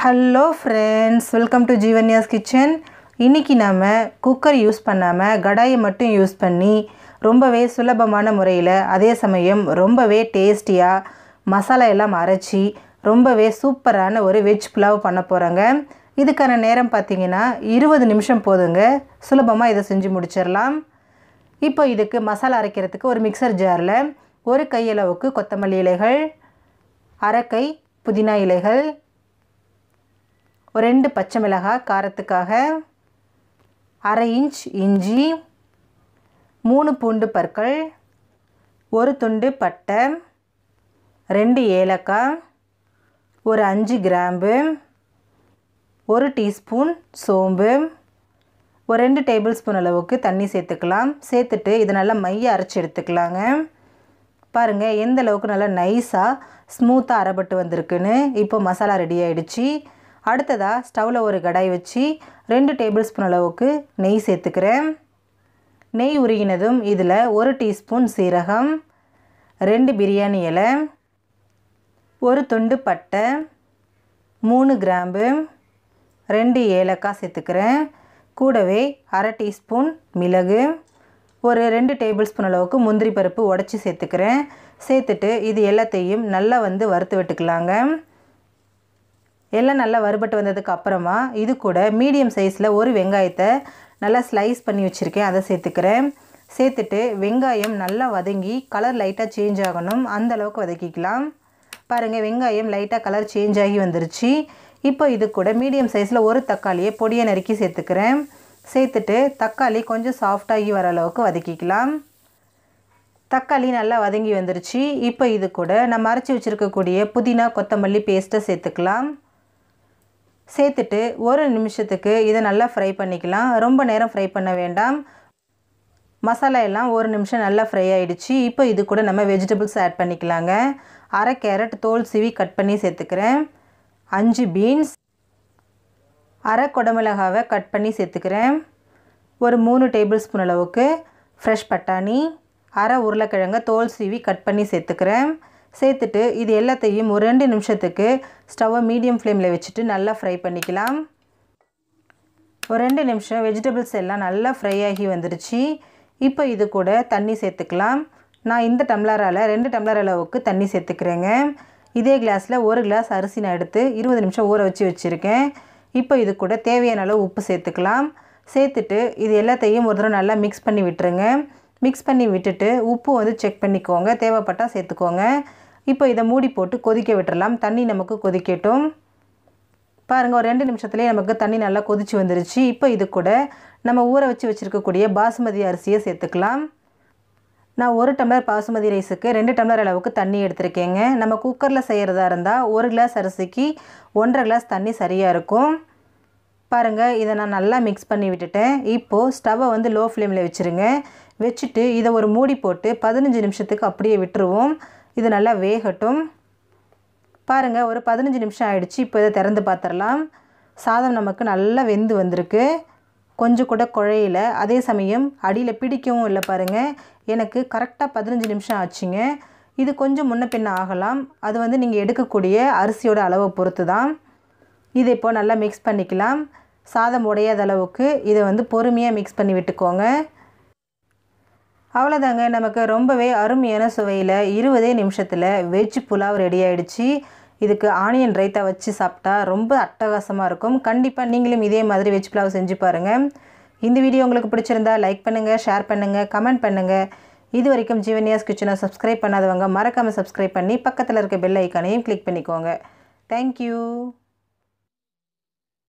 hello friends welcome to Jeevanya's kitchen இன்றைக்கி நாம் cooker use பண்ணாமல் கடாயை மட்டும் யூஸ் பண்ணி ரொம்பவே சுலபமான முறையில் அதே சமயம் ரொம்பவே டேஸ்டியாக மசாலா எல்லாம் அரைச்சி ரொம்பவே சூப்பரான ஒரு வெஜ் புலாவ் பண்ண போகிறோங்க இதுக்கான நேரம் பார்த்தீங்கன்னா இருபது நிமிஷம் போதுங்க சுலபமாக இதை செஞ்சு முடிச்சிடலாம் இப்போ இதுக்கு மசாலா அரைக்கிறதுக்கு ஒரு மிக்சர் ஜாரில் ஒரு கையளவுக்கு கொத்தமல்லி இலைகள் அரைக்கை புதினா இலைகள் ஒரு ரெண்டு பச்சை மிளகாய் காரத்துக்காக அரை இன்ச் இஞ்சி மூணு பூண்டு பற்கள் ஒரு துண்டு பட்டை ரெண்டு ஏலக்காய் ஒரு அஞ்சு கிராம்பு ஒரு டீஸ்பூன் சோம்பு ஒரு ரெண்டு டேபிள் ஸ்பூன் அளவுக்கு தண்ணி சேர்த்துக்கலாம் சேர்த்துட்டு இதை நல்லா மைய அரைச்சி எடுத்துக்கலாங்க பாருங்கள் எந்த அளவுக்கு நல்லா நைஸாக ஸ்மூத்தாக அரைப்பட்டு வந்திருக்குன்னு இப்போ மசாலா ரெடி ஆகிடுச்சி அடுத்ததாக ஸ்டவ்வில் ஒரு கடாய் வச்சு ரெண்டு டேபிள் ஸ்பூன் அளவுக்கு நெய் சேர்த்துக்கிறேன் நெய் உருகினதும் இதில் ஒரு டீஸ்பூன் சீரகம் ரெண்டு பிரியாணி இலை ஒரு துண்டு பட்டை மூணு கிராம்பு ரெண்டு ஏலக்காய் சேர்த்துக்கிறேன் கூடவே அரை டீஸ்பூன் மிளகு ஒரு ரெண்டு டேபிள் ஸ்பூன் அளவுக்கு முந்திரி பருப்பு உடச்சி சேர்த்துக்கிறேன் சேர்த்துட்டு இது எல்லாத்தையும் நல்லா வந்து வறுத்து விட்டுக்கலாங்க எல்லாம் நல்லா வறுபட்டு வந்ததுக்கு அப்புறமா இது கூட மீடியம் சைஸில் ஒரு வெங்காயத்தை நல்லா ஸ்லைஸ் பண்ணி வச்சுருக்கேன் அதை சேர்த்துக்கிறேன் சேர்த்துட்டு வெங்காயம் நல்லா வதங்கி கலர் லைட்டாக சேஞ்ச் ஆகணும் அந்தளவுக்கு வதக்கிக்கலாம் பாருங்கள் வெங்காயம் லைட்டாக கலர் சேஞ்ச் ஆகி வந்துருச்சு இப்போ இது கூட மீடியம் சைஸில் ஒரு தக்காளியை பொடியை நறுக்கி சேர்த்துக்கிறேன் சேர்த்துட்டு தக்காளி கொஞ்சம் சாஃப்டாகி வர அளவுக்கு வதக்கிக்கலாம் தக்காளி நல்லா வதங்கி வந்துருச்சு இப்போ இது கூட நம்ம அரைச்சி வச்சுருக்கக்கூடிய புதினா கொத்தமல்லி பேஸ்ட்டை சேர்த்துக்கலாம் சேர்த்துட்டு ஒரு நிமிஷத்துக்கு இதை நல்லா ஃப்ரை பண்ணிக்கலாம் ரொம்ப நேரம் ஃப்ரை பண்ண வேண்டாம் மசாலா எல்லாம் ஒரு நிமிஷம் நல்லா ஃப்ரை ஆகிடுச்சு இப்போ இது கூட நம்ம வெஜிடபிள்ஸ் ஆட் பண்ணிக்கலாங்க அரை கேரட் தோல் சிவி கட் பண்ணி சேர்த்துக்கிறேன் அஞ்சு பீன்ஸ் அரை குடமிளகாவை கட் பண்ணி சேர்த்துக்கிறேன் ஒரு மூணு டேபிள் ஸ்பூன் அளவுக்கு ஃப்ரெஷ் பட்டாணி அரை உருளைக்கிழங்கை தோல் சீவி கட் பண்ணி சேர்த்துக்கிறேன் சேர்த்துட்டு இது எல்லாத்தையும் ஒரு ரெண்டு நிமிஷத்துக்கு ஸ்டவ்வை மீடியம் ஃப்ளேமில் வச்சுட்டு நல்லா ஃப்ரை பண்ணிக்கலாம் ஒரு ரெண்டு நிமிஷம் வெஜிடபிள்ஸ் எல்லாம் நல்லா ஃப்ரை ஆகி வந்துடுச்சு இப்போ இது கூட தண்ணி சேர்த்துக்கலாம் நான் இந்த டம்ளரால் ரெண்டு டம்ளர் அளவுக்கு தண்ணி சேர்த்துக்கிறேங்க இதே கிளாஸில் ஒரு கிளாஸ் அரிசி நான் எடுத்து இருபது நிமிஷம் ஊற வச்சு வச்சுருக்கேன் இப்போ இது கூட தேவையான அளவு உப்பு சேர்த்துக்கலாம் சேர்த்துட்டு இது எல்லாத்தையும் ஒரு தடவை நல்லா மிக்ஸ் பண்ணி விட்டுருங்க மிக்ஸ் பண்ணி விட்டுட்டு உப்பு வந்து செக் பண்ணிக்கோங்க தேவைப்பட்டால் சேர்த்துக்கோங்க இப்போ இதை மூடி போட்டு கொதிக்க விட்டுடலாம் தண்ணி நமக்கு கொதிக்கட்டும் பாருங்கள் ஒரு ரெண்டு நிமிஷத்துலேயே நமக்கு தண்ணி நல்லா கொதிச்சு வந்துருச்சு இப்போ இது கூட நம்ம ஊற வச்சு வச்சுருக்கக்கூடிய பாசுமதி அரிசியை சேர்த்துக்கலாம் நான் ஒரு டம்ளர் பாசுமதி ரைஸுக்கு ரெண்டு டம்ளர் அளவுக்கு தண்ணி எடுத்திருக்கேங்க நம்ம குக்கரில் செய்கிறதா இருந்தால் ஒரு கிளாஸ் அரிசிக்கு ஒன்றரை கிளாஸ் தண்ணி சரியாக இருக்கும் பாருங்கள் இதை நான் நல்லா மிக்ஸ் பண்ணி விட்டுட்டேன் இப்போது ஸ்டவ்வை வந்து லோ ஃப்ளேமில் வச்சுருங்க வச்சுட்டு இதை ஒரு மூடி போட்டு பதினஞ்சு நிமிஷத்துக்கு அப்படியே விட்டுருவோம் இது நல்லா வேகட்டும் பாருங்கள் ஒரு பதினஞ்சு நிமிஷம் ஆகிடுச்சு இப்போ இதை திறந்து பார்த்துடலாம் சாதம் நமக்கு நல்லா வெந்து வந்திருக்கு கொஞ்சம் கூட குழையில அதே சமயம் அடியில் பிடிக்கவும் இல்லை பாருங்கள் எனக்கு கரெக்டாக பதினஞ்சு நிமிஷம் ஆச்சுங்க இது கொஞ்சம் முன்ன பின்ன ஆகலாம் அது வந்து நீங்கள் எடுக்கக்கூடிய அரிசியோட அளவை பொறுத்து தான் இது இப்போ நல்லா மிக்ஸ் பண்ணிக்கலாம் சாதம் உடையாத அளவுக்கு இதை வந்து பொறுமையாக மிக்ஸ் பண்ணி விட்டுக்கோங்க அவ்வளோதாங்க நமக்கு ரொம்பவே அருமையான சுவையில் இருபதே நிமிஷத்தில் வெஜ் புலாவ் ரெடி ஆகிடுச்சு இதுக்கு ஆனியன் ரைத்தா வச்சு சாப்பிட்டா ரொம்ப அட்டகாசமாக இருக்கும் கண்டிப்பாக நீங்களும் இதே மாதிரி வெஜ் புலாவ் செஞ்சு பாருங்கள் இந்த வீடியோ உங்களுக்கு பிடிச்சிருந்தா லைக் பண்ணுங்கள் ஷேர் பண்ணுங்கள் கமெண்ட் பண்ணுங்கள் இது வரைக்கும் ஜீவன்யாஸ் கிச்சனை சப்ஸ்கிரைப் பண்ணாதவங்க மறக்காமல் சப்ஸ்கிரைப் பண்ணி பக்கத்தில் இருக்க பெல் ஐக்கானையும் கிளிக் பண்ணிக்கோங்க தேங்க்யூ